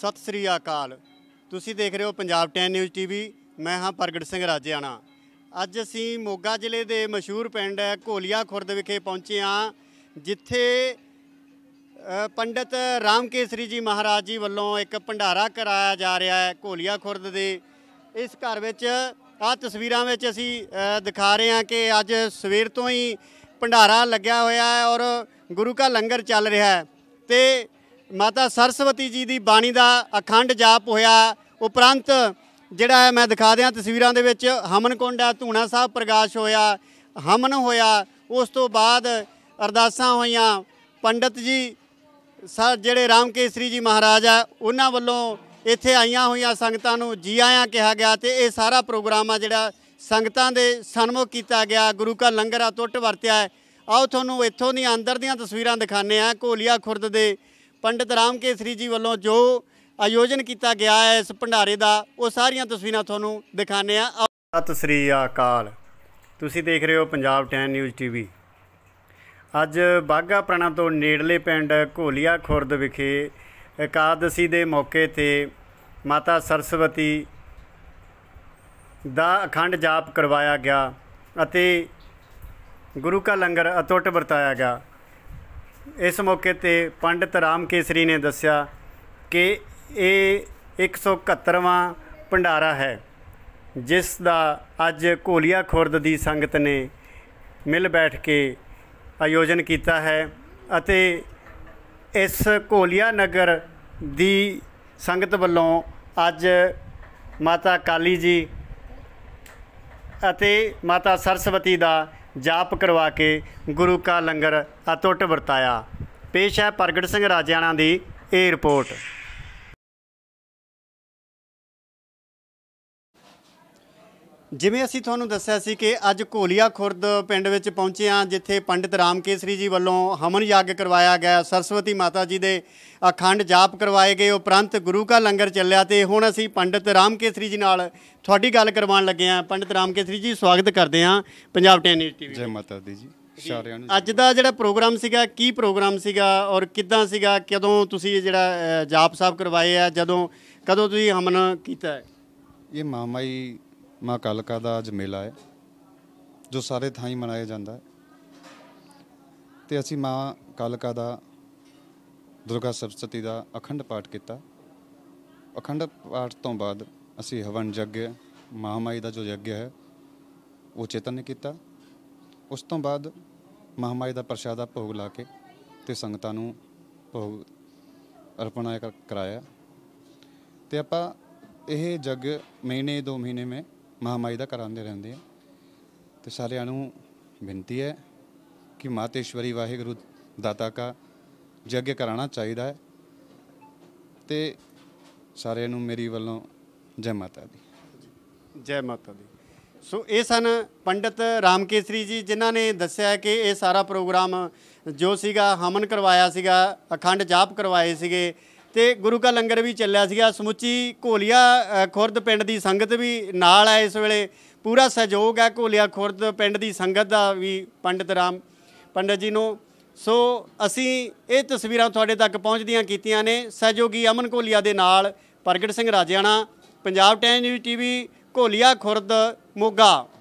ਸਤਿ ਸ੍ਰੀ ਅਕਾਲ ਤੁਸੀਂ ਦੇਖ ਰਹੇ ਹੋ ਪੰਜਾਬ 10 ਨਿਊਜ਼ ਟੀਵੀ ਮੈਂ ਹਾਂ ਪ੍ਰਗਟ ਸਿੰਘ ਰਾਜਿਆਣਾ ਅੱਜ ਅਸੀਂ ਮੋਗਾ ਜ਼ਿਲ੍ਹੇ ਦੇ ਮਸ਼ਹੂਰ ਪਿੰਡ ਘੋਲੀਆ ਖੁਰਦ ਵਿਖੇ ਪਹੁੰਚੇ ਹਾਂ ਜਿੱਥੇ ਪੰਡਤ ਰਾਮਕੇਸਰੀ ਜੀ ਮਹਾਰਾਜ ਜੀ ਵੱਲੋਂ ਇੱਕ ਭੰਡਾਰਾ ਕਰਾਇਆ ਜਾ ਰਿਹਾ ਹੈ ਘੋਲੀਆ ਖੁਰਦ ਦੇ ਇਸ ਘਰ ਵਿੱਚ ਆ ਤਸਵੀਰਾਂ ਵਿੱਚ ਅਸੀਂ ਦਿਖਾ ਰਹੇ ਹਾਂ ਕਿ ਅੱਜ ਸਵੇਰ ਤੋਂ ਹੀ ਭੰਡਾਰਾ ਲੱਗਿਆ ਹੋਇਆ ਹੈ ਔਰ ਗੁਰੂ ਕਾ ਲੰਗਰ ਚੱਲ ਰਿਹਾ ਹੈ ਤੇ ਮਾਤਾ ਸਰਸਵਤੀ ਜੀ ਦੀ ਬਾਣੀ ਦਾ ਅਖੰਡ ਜਾਪ ਹੋਇਆ ਉਪਰੰਤ ਜਿਹੜਾ ਹੈ ਮੈਂ ਦਿਖਾ ਦਿਆਂ ਤਸਵੀਰਾਂ ਦੇ ਵਿੱਚ ਹਮਨ ਕੁੰਡ ਹੈ ਧੂਣਾ ਸਾਹਿਬ ਪ੍ਰਗਾਸ਼ ਹੋਇਆ ਹਮਨ ਹੋਇਆ ਉਸ ਤੋਂ ਬਾਅਦ ਅਰਦਾਸਾਂ ਹੋਈਆਂ ਪੰਡਤ ਜੀ ਸਰ ਜਿਹੜੇ ਰਾਮਕੇਸਰੀ ਜੀ ਮਹਾਰਾਜ ਆ ਉਹਨਾਂ ਵੱਲੋਂ ਇੱਥੇ ਆਈਆਂ ਹੋਈਆਂ ਸੰਗਤਾਂ ਨੂੰ ਜੀ ਆਇਆਂ ਕਿਹਾ ਗਿਆ ਤੇ ਇਹ ਸਾਰਾ ਪ੍ਰੋਗਰਾਮ ਆ ਜਿਹੜਾ ਸੰਗਤਾਂ ਦੇ ਸਨਮੁਖ ਕੀਤਾ ਗਿਆ ਗੁਰੂ ਕਾ ਲੰਗਰ ਆ ਟੁੱਟ ਵਰਤਿਆ ਆਓ ਤੁਹਾਨੂੰ ਇੱਥੋਂ ਦੀ ਅੰਦਰ ਦੀਆਂ ਤਸਵੀਰਾਂ ਦਿਖਾਣੇ ਆ ਕੋਲੀਆ ਖੁਰਦ ਦੇ ਪੰਡਤ ਰਾਮ ਕੇਸਰੀ ਜੀ ਵੱਲੋਂ ਜੋ ਆਯੋਜਨ ਕੀਤਾ ਗਿਆ ਹੈ ਇਸ ਭੰਡਾਰੇ ਦਾ ਉਹ ਸਾਰੀਆਂ ਤਸਵੀਰਾਂ ਤੁਹਾਨੂੰ ਦਿਖਾਣੇ ਆ ਸਤਿ ਸ੍ਰੀ ਅਕਾਲ ਤੁਸੀਂ ਦੇਖ ਰਹੇ ਹੋ ਪੰਜਾਬ 10 ਨਿਊਜ਼ ਟੀਵੀ ਅੱਜ ਬਾਗਾ ਪ੍ਰਾਣਾ ਤੋਂ ਨੇੜਲੇ ਪਿੰਡ ਘੋਲੀਆ ਖੁਰਦ ਵਿਖੇ ਇਕਾਦਸੀ ਦੇ ਮੌਕੇ ਤੇ ਮਾਤਾ ਸਰਸਵਤੀ ਦਾ ਅਖੰਡ ਜਾਪ ਕਰਵਾਇਆ ਗਿਆ ਅਤੇ ਗੁਰੂ ਕਾ ਲੰਗਰ ਅਟੁੱਟ ਵਰਤਾਇਆ ਗਿਆ ਇਸ ਮੌਕੇ ਤੇ ਪੰਡਤ ਰਾਮ ਕੇਸਰੀ ਨੇ ਦੱਸਿਆ ਕਿ ਇਹ 171ਵਾਂ ਭੰਡਾਰਾ ਹੈ ਜਿਸ ਦਾ ਅੱਜ ਕੋਲੀਆ ਖੁਰਦ ਦੀ ਸੰਗਤ ਨੇ ਮਿਲ ਬੈਠ ਕੇ ਆਯੋਜਨ ਕੀਤਾ ਹੈ ਅਤੇ ਇਸ ਕੋਲੀਆ ਨਗਰ ਦੀ ਸੰਗਤ ਵੱਲੋਂ ਅੱਜ ਮਾਤਾ ਕਾਲੀ ਜੀ ਅਤੇ ਮਾਤਾ ਸਰਸਵਤੀ ਦਾ ਜਾਪ ਕਰਵਾ ਕੇ ਗੁਰੂ ਕਾ ਲੰਗਰ ਅਟੁੱਟ ਵਰਤਾਇਆ ਪੇਸ਼ ਹੈ ਪ੍ਰਗਟ ਸਿੰਘ ਰਾਜਿਆਣਾ ਦੀ ਇਹ ਰਿਪੋਰਟ ਜਿਵੇਂ ਅਸੀਂ ਤੁਹਾਨੂੰ ਦੱਸਿਆ ਸੀ ਕਿ ਅੱਜ ਘੋਲੀਆ ਖੁਰਦ ਪਿੰਡ ਵਿੱਚ ਪਹੁੰਚੇ ਆ ਜਿੱਥੇ ਪੰਡਿਤ ਰਾਮਕੇਸਰੀ ਜੀ ਵੱਲੋਂ ਹਮਨ ਯੱਗ ਕਰਵਾਇਆ ਗਿਆ ਸਰਸਵਤੀ ਮਾਤਾ ਜੀ ਦੇ ਅਖੰਡ ਜਾਪ ਕਰਵਾਏ ਗਏ ਉਪਰੰਤ ਗੁਰੂ ਕਾ ਲੰਗਰ ਚੱਲਿਆ ਤੇ ਹੁਣ ਅਸੀਂ ਪੰਡਿਤ ਰਾਮਕੇਸਰੀ ਜੀ ਨਾਲ ਤੁਹਾਡੀ ਗੱਲ ਕਰਵਾਉਣ ਲੱਗੇ ਆ ਪੰਡਿਤ ਰਾਮਕੇਸਰੀ ਜੀ ਸਵਾਗਤ ਕਰਦੇ ਆ ਪੰਜਾਬ ਟੈਨ ਨਿਊਜ਼ ਟੀਵੀ ਜੈ ਮਾਤਾ ਦੀ ਜੀ ਸਾਰਿਆਂ ਨੂੰ ਅੱਜ ਦਾ ਜਿਹੜਾ ਪ੍ਰੋਗਰਾਮ ਸੀਗਾ ਕੀ ਪ੍ਰੋਗਰਾਮ ਸੀਗਾ ਔਰ ਕਿੱਦਾਂ ਸੀਗਾ ਕਦੋਂ ਤੁਸੀਂ ਜਿਹੜਾ ਜਾਪ ਸਾਹਿਬ ਕਰਵਾਏ ਆ ਜਦੋਂ ਕਦੋਂ ਤੁਸੀਂ ਹਮਨ ਕੀਤਾ ਇਹ ਮਾਮਾਈ ਮਾ ਕਲਕਾ ਦਾ ਅੱਜ ਮੇਲਾ ਹੈ ਜੋ ਸਾਰੇ ਥਾਈਂ ਮਨਾਇਆ ਜਾਂਦਾ ਹੈ ਤੇ ਅਸੀਂ ਮਾ ਕਲਕਾ ਦਾ ਦੁਰਗਾ ਸਰਸਤੀ ਦਾ ਅਖੰਡ ਪਾਠ ਕੀਤਾ ਅਖੰਡ ਪਾਠ ਤੋਂ ਬਾਅਦ ਅਸੀਂ ਹਵਨ ਯੱਗ ਮਹਾਮਾਈ ਦਾ ਜੋ ਯੱਗ ਹੈ ਉਹ ਚੇਤਨ ਕੀਤਾ ਉਸ ਤੋਂ ਬਾਅਦ ਮਹਾਮਾਈ ਦਾ ਪ੍ਰਸ਼ਾਦਾ ਭੋਗ ਲਾ ਕੇ ਤੇ ਸੰਗਤਾਂ ਨੂੰ ਭੋਗ ਅਰਪਣਾ ਕਰਾਇਆ ਤੇ ਆਪਾਂ ਇਹ ਜਗ ਮਹੀਨੇ ਦੋ ਮਹੀਨੇ ਮੇ ਮਹਾਮਾਈ ਦਾ ਕਰਾਉਂਦੇ ਰਹਿੰਦੇ ਆ ਤੇ ਸਾਰਿਆਂ ਨੂੰ ਬੇਨਤੀ ਹੈ ਕਿ ਮਾਤੇਸ਼ਵਰੀ ਵਾਹਿਗੁਰੂ ਦਾਤਾ ਕਾ ਜੱਗ ਕਰਾਣਾ ਚਾਹੀਦਾ ਹੈ ਤੇ ਸਾਰਿਆਂ ਨੂੰ ਮੇਰੀ ਵੱਲੋਂ ਜੈ ਮਾਤਾ ਦੀ ਜੈ ਮਾਤਾ ਦੀ ਸੋ ਇਹ ਸਨ ਪੰਡਤ ਰਾਮਕੇਸਰੀ ਜੀ ਜਿਨ੍ਹਾਂ ਨੇ ਦੱਸਿਆ ਕਿ ਇਹ ਸਾਰਾ ਪ੍ਰੋਗਰਾਮ ਜੋ ਸੀਗਾ ਹਮਨ ਕਰਵਾਇਆ ਸੀਗਾ ਅਖੰਡ ਜਾਪ ਕਰਵਾਏ ਸੀਗੇ ਤੇ ਗੁਰੂ ਕਾ ਲੰਗਰ ਵੀ ਚੱਲਿਆ ਸੀਗਾ ਸਮੁੱਚੀ ਘੋਲੀਆ ਖੁਰਦ ਪਿੰਡ ਦੀ ਸੰਗਤ ਵੀ ਨਾਲ ਆ ਇਸ ਵੇਲੇ ਪੂਰਾ ਸਹਿਯੋਗ ਹੈ ਘੋਲੀਆ ਖੁਰਦ ਪਿੰਡ ਦੀ ਸੰਗਤ ਦਾ ਵੀ ਪੰਡਤ ਰਾਮ ਪੰਡਤ ਜੀ ਨੂੰ ਸੋ ਅਸੀਂ ਇਹ ਤਸਵੀਰਾਂ ਤੁਹਾਡੇ ਤੱਕ ਪਹੁੰਚਦੀਆਂ ਕੀਤੀਆਂ ਨੇ ਸਹਿਯੋਗੀ ਅਮਨ ਘੋਲੀਆ ਦੇ ਨਾਲ Pargat Singh Rajiana Punjab time news TV Gholia Khurd Moga